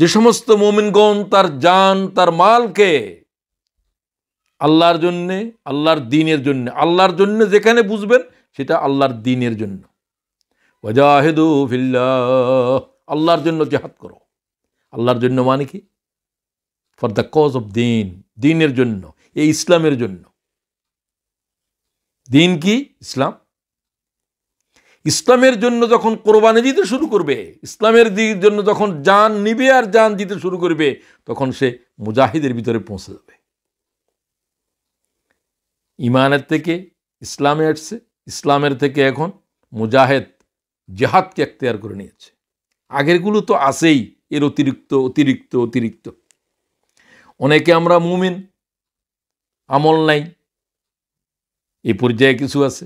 যে সমস্ত মোমিনগণ তার যান তার মালকে আল্লাহর জন্যে আল্লাহর দিনের জন্য আল্লাহর জন্য যেখানে বুঝবেন সেটা আল্লাহর দিনের জন্য ওজাহেদু ফিল্লাহ আল্লাহর জন্য জেহাদ করো আল্লাহর জন্য মানে কি ফর দ্য কজ অফ দিন দিনের জন্য এই ইসলামের জন্য দিন কি ইসলাম ইসলামের জন্য যখন কোরবানি দিতে শুরু করবে ইসলামের জন্য যখন যান নিবে আর যান দিতে শুরু করবে তখন সে মুজাহিদের ভিতরে পৌঁছে যাবে ইমানের থেকে ইসলামে আসছে ইসলামের থেকে এখন মুজাহেদ জেহাদকে এখতেয়ার করে নিয়েছে আগেরগুলো তো আসেই এর অতিরিক্ত অতিরিক্ত অতিরিক্ত অনেকে আমরা মুমিন আমল নাই এ পর্যায়ে কিছু আছে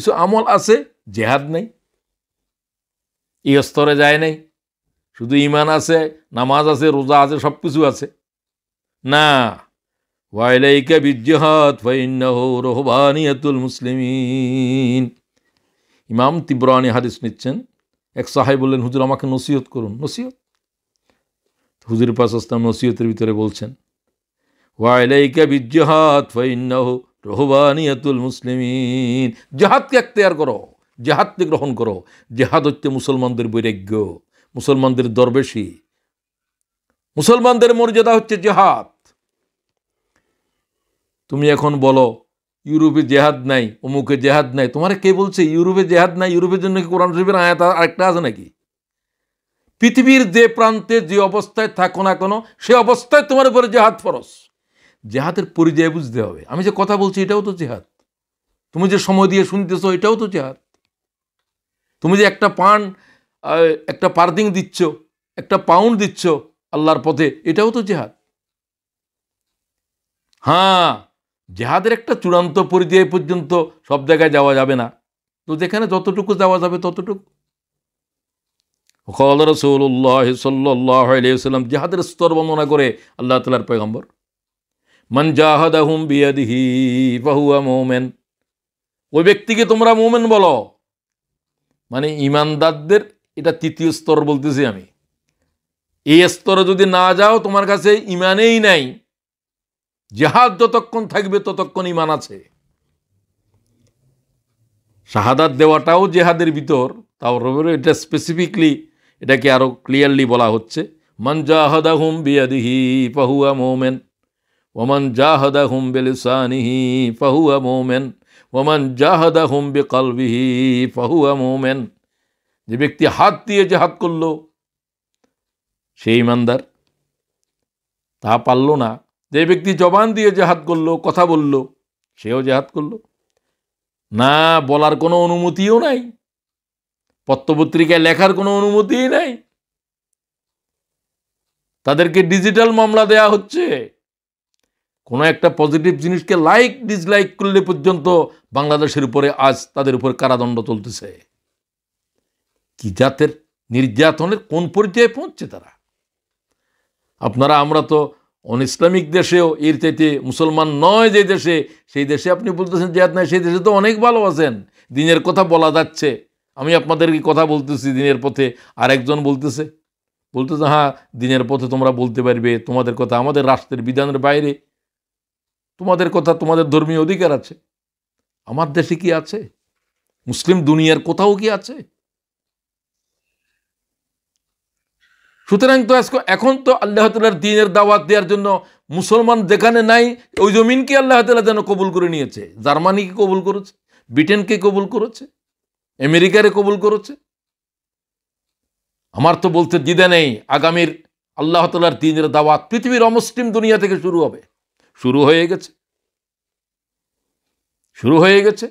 কিছু আমল আছে জেহাদ নেই এই স্তরে যায় নাই শুধু ইমান আছে নামাজ আছে রোজা আছে সব কিছু আছে না ওয়াইলাইকা বিজ্জাহাদ ফাইন্নাহু রহবানিয়াতুল মুসলিমিন ইমাম তিব্রানি হাদিস নিচ্ছেন এক সাহাই বললেন হুজুর আমাকে নসিহত করুন নসিহত হুজুর পাস আসতাম নসিহতের ভিতরে বলছেন ওয়াইলাইকা বিজ্জাহাদ ফাইন্নাহু রহবানিয়াতুল মুসলিমিন জেহাদকে এক্তেয়ার করো জেহাদকে গ্রহণ করো জেহাদ হচ্ছে মুসলমানদের বৈরাগ্য মুসলমানদের দরবেশি মুসলমানদের মর্যাদা হচ্ছে জেহাদ তুমি এখন বলো ইউরোপে জেহাদ নাই অমুকে জেহাদ নাই তোমার কে বলছে ইউরোপে জেহাদ নাই ইউরোপের জন্য কি কোরআন শরীফের আয়াত আরেকটা আছে নাকি পৃথিবীর যে প্রান্তে যে অবস্থায় থাকো না কেন সে অবস্থায় তোমার উপরে জেহাদ ফরস জেহাদের পরিচয় বুঝতে হবে আমি যে কথা বলছি এটাও তো জেহাদ তুমি যে সময় দিয়ে শুনতেছ এটাও তো জেহাদ তুমি যে একটা পান একটা পার্দিং দিচ্ছ একটা পাউন্ড দিচ্ছ আল্লাহর পথে এটাও তো জেহাদ হ্যাঁ জেহাদের একটা চূড়ান্ত পরিচয় পর্যন্ত সব জায়গায় যাওয়া যাবে না তো যেখানে যতটুকু যাওয়া যাবে ততটুকু কল রসৌল্লাহ সাল্লাহ আলিয়া সাল্লাম জেহাদের স্তর বর্ণনা করে আল্লাহ তালার পয়গম্বর মন জাহাদাহুম বিয়াদিহি বাহু মোমেন ওই ব্যক্তিকে তোমরা মোমেন বলো মানে ইমানদারদের এটা তৃতীয় স্তর বলতেছি আমি এই স্তরে যদি না যাও তোমার কাছে ইমানেই নাই জেহাদ যতক্ষণ থাকবে ততক্ষণ ইমান আছে শাহাদাত দেওয়াটাও জেহাদের ভিতর তাও এটা স্পেসিফিকলি এটাকে আরও ক্লিয়ারলি বলা হচ্ছে মঞ্জাহাদা হুম বিয়াদিহি পাহুয়া মোমেন ওমান জাহাদা হুম বেলিসানিহি ফাহুয়া মৌমেন ওমান জাহাদা হুম বে কালবিহি ফাহুয়া মৌমেন যে ব্যক্তি হাত দিয়ে যে হাত করল সে ইমানদার তা পারল না যে ব্যক্তি জবান দিয়ে যে হাত করলো কথা বলল সেও যে হাত করল না বলার কোনো অনুমতিও নাই পত্রপত্রিকায় লেখার কোনো অনুমতিই নাই তাদেরকে ডিজিটাল মামলা দেয়া হচ্ছে কোনো একটা পজিটিভ জিনিসকে লাইক ডিসলাইক করলে পর্যন্ত বাংলাদেশের উপরে আজ তাদের উপর কারাদণ্ড চলতেছে কি জাতের নির্যাতনের কোন পর্যায়ে পৌঁছছে তারা আপনারা আমরা তো অন ইসলামিক দেশেও এর চাইতে মুসলমান নয় যে দেশে সেই দেশে আপনি বলতেছেন যে আপনার হ্যাঁ, সেই দেশে তো অনেক ভালো আছেন দিনের কথা বলা যাচ্ছে আমি আপনাদেরকে কথা বলতেছি দিনের পথে আরেকজন বলতেছে বলতেছে হ্যাঁ দিনের পথে তোমরা বলতে পারবে তোমাদের কথা আমাদের রাষ্ট্রের বিধানের বাইরে তোমাদের কথা তোমাদের ধর্মীয় অধিকার আছে আমার দেশে কি আছে মুসলিম দুনিয়ার কোথাও কি আছে সুতরাং তো এখন তো আল্লাহ তাল্লাহার দিনের দাওয়াত দেওয়ার জন্য মুসলমান যেখানে নাই ওই জমিনকে আল্লাহ তাল্লাহ যেন কবুল করে নিয়েছে জার্মানিকে কবুল করেছে ব্রিটেনকে কবুল করেছে আমেরিকারে কবুল করেছে আমার তো বলতে দিদা নেই আগামীর আল্লাহ তাল্লাহার দিনের দাওয়াত পৃথিবীর অমুসলিম দুনিয়া থেকে শুরু হবে শুরু হয়ে গেছে শুরু হয়ে গেছে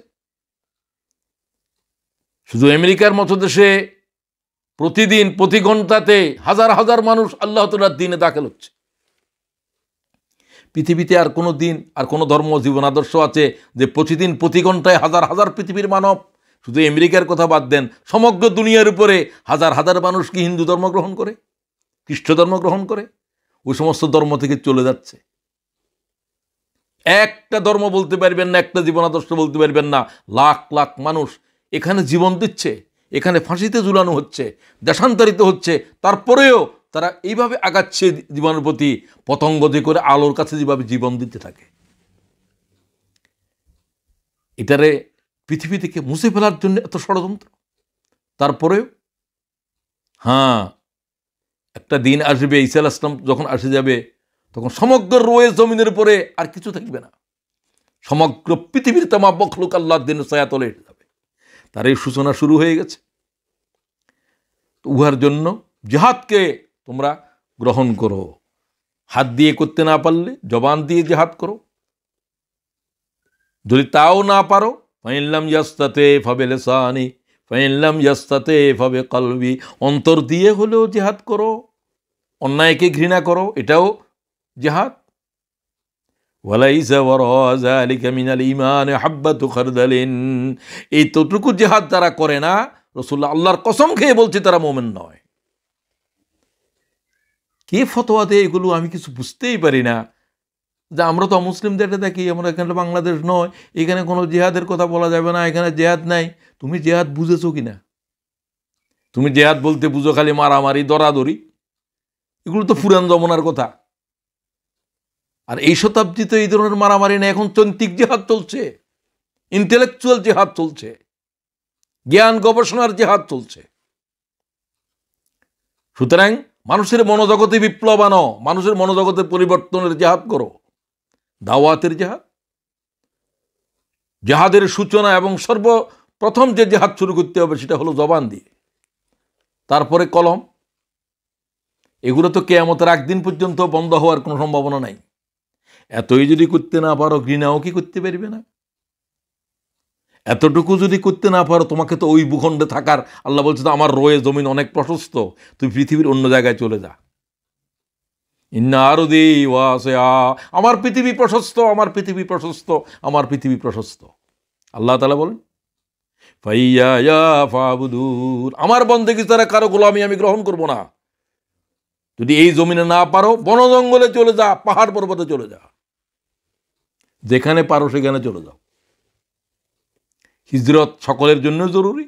শুধু আমেরিকার মতো দেশে প্রতিদিন প্রতি ঘন্টাতে হাজার হাজার মানুষ আল্লাহ তোলার দিনে দাখিল হচ্ছে পৃথিবীতে আর কোনো দিন আর কোনো ধর্ম জীবন আদর্শ আছে যে প্রতিদিন প্রতি ঘন্টায় হাজার হাজার পৃথিবীর মানব শুধু আমেরিকার কথা বাদ দেন সমগ্র দুনিয়ার উপরে হাজার হাজার মানুষ কি হিন্দু ধর্ম গ্রহণ করে খ্রিস্ট ধর্ম গ্রহণ করে ওই সমস্ত ধর্ম থেকে চলে যাচ্ছে একটা ধর্ম বলতে পারবেন না একটা জীবন আদর্শ বলতে পারবেন না লাখ লাখ মানুষ এখানে জীবন দিচ্ছে এখানে ফাঁসিতে ঝুলানো হচ্ছে দেশান্তরিত হচ্ছে তারপরেও তারা এইভাবে আগাচ্ছে জীবনের প্রতি পতঙ্গ দিয়ে করে আলোর কাছে যেভাবে জীবন দিতে থাকে এটারে পৃথিবী থেকে মুছে ফেলার জন্য এত ষড়যন্ত্র তারপরেও হ্যাঁ একটা দিন আসবে ইসাল আসলাম যখন আসে যাবে তখন সমগ্র রোয়ে জমিনের উপরে আর কিছু থাকবে না সমগ্র পৃথিবীর তামা বখলুক আল্লাহ দিন সায়াতলে এসে যাবে তার এই সূচনা শুরু হয়ে গেছে উহার জন্য জেহাদকে তোমরা গ্রহণ করো হাত দিয়ে করতে না পারলে জবান দিয়ে জেহাদ করো যদি তাও না পারো ফাইনলাম ইয়াস্তাতে ফাবে লেসানি ফাইনলাম ইয়াস্তাতে ফাবে কলবি অন্তর দিয়ে হলেও জেহাদ করো অন্যায়কে ঘৃণা করো এটাও জেহাদ এই ততটুকু জেহাদ যারা করে না রসুল্লাহ আল্লাহর কসম খেয়ে বলছে তারা মোমেন নয় কে ফতোয়া দেয় এগুলো আমি কিছু বুঝতেই পারি না যে আমরা তো মুসলিমদের দেখি আমরা এখানে বাংলাদেশ নয় এখানে কোনো জেহাদের কথা বলা যাবে না এখানে জেহাদ নাই তুমি জেহাদ বুঝেছো কি না তুমি জেহাদ বলতে বুঝো খালি মারামারি দরাদরি এগুলো তো পুরান জমনার কথা আর এই শতাব্দীতে এই ধরনের মারামারি না এখন যে হাত চলছে ইন্টেলেকচুয়াল যে হাত চলছে জ্ঞান গবেষণার যে হাত চলছে সুতরাং মানুষের মনোজগতে বিপ্লব আনো মানুষের মনোজগতে পরিবর্তনের জেহাদ করো দাওয়াতের জেহাদ জেহাদের সূচনা এবং সর্বপ্রথম যে জেহাদ শুরু করতে হবে সেটা হলো জবান দিয়ে তারপরে কলম এগুলো তো কেয়ামতের একদিন পর্যন্ত বন্ধ হওয়ার কোনো সম্ভাবনা নাই এতই যদি করতে না পারো ঘৃণাও কি করতে পারবে না এতটুকু যদি করতে না পারো তোমাকে তো ওই ভূখণ্ডে থাকার আল্লাহ বলছে তো আমার রয়ে জমিন অনেক প্রশস্ত তুমি পৃথিবীর অন্য জায়গায় চলে যা ইন্না আরো আমার পৃথিবী প্রশস্ত আমার পৃথিবী প্রশস্ত আমার পৃথিবী প্রশস্ত আল্লাহ তালা বলেন ফাইয়া ফাবুদুর আমার বন্দেগি তারা কারো গোলামি আমি গ্রহণ করব না যদি এই জমিনে না পারো বনজঙ্গলে চলে যা পাহাড় পর্বতে চলে যা যেখানে পারো সেখানে চলে যাও হিজরত সকলের জন্য জরুরি